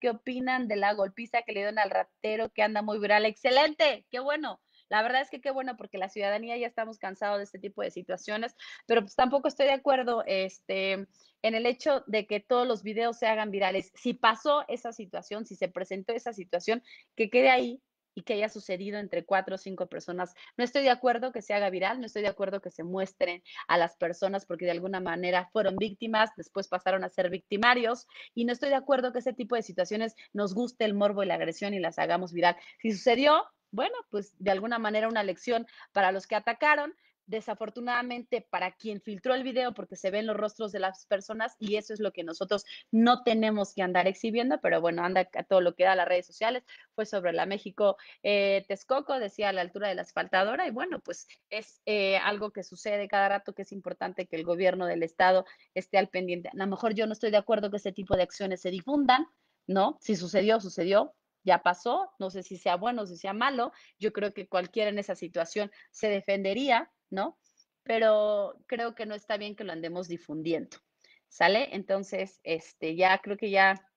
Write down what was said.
¿Qué opinan de la golpiza que le dieron al ratero que anda muy viral? Excelente, qué bueno. La verdad es que qué bueno, porque la ciudadanía ya estamos cansados de este tipo de situaciones, pero pues tampoco estoy de acuerdo este, en el hecho de que todos los videos se hagan virales. Si pasó esa situación, si se presentó esa situación, que quede ahí y que haya sucedido entre cuatro o cinco personas. No estoy de acuerdo que se haga viral, no estoy de acuerdo que se muestren a las personas porque de alguna manera fueron víctimas, después pasaron a ser victimarios y no estoy de acuerdo que ese tipo de situaciones nos guste el morbo y la agresión y las hagamos viral. Si sucedió, bueno, pues de alguna manera una lección para los que atacaron, desafortunadamente para quien filtró el video, porque se ven los rostros de las personas y eso es lo que nosotros no tenemos que andar exhibiendo, pero bueno, anda todo lo que da las redes sociales, fue sobre la México eh, Texcoco, decía a la altura de la asfaltadora y bueno, pues es eh, algo que sucede cada rato, que es importante que el gobierno del estado esté al pendiente. A lo mejor yo no estoy de acuerdo que ese tipo de acciones se difundan, ¿no? Si sucedió, sucedió, ya pasó, no sé si sea bueno o si sea malo, yo creo que cualquiera en esa situación se defendería, ¿no? Pero creo que no está bien que lo andemos difundiendo, ¿sale? Entonces, este, ya creo que ya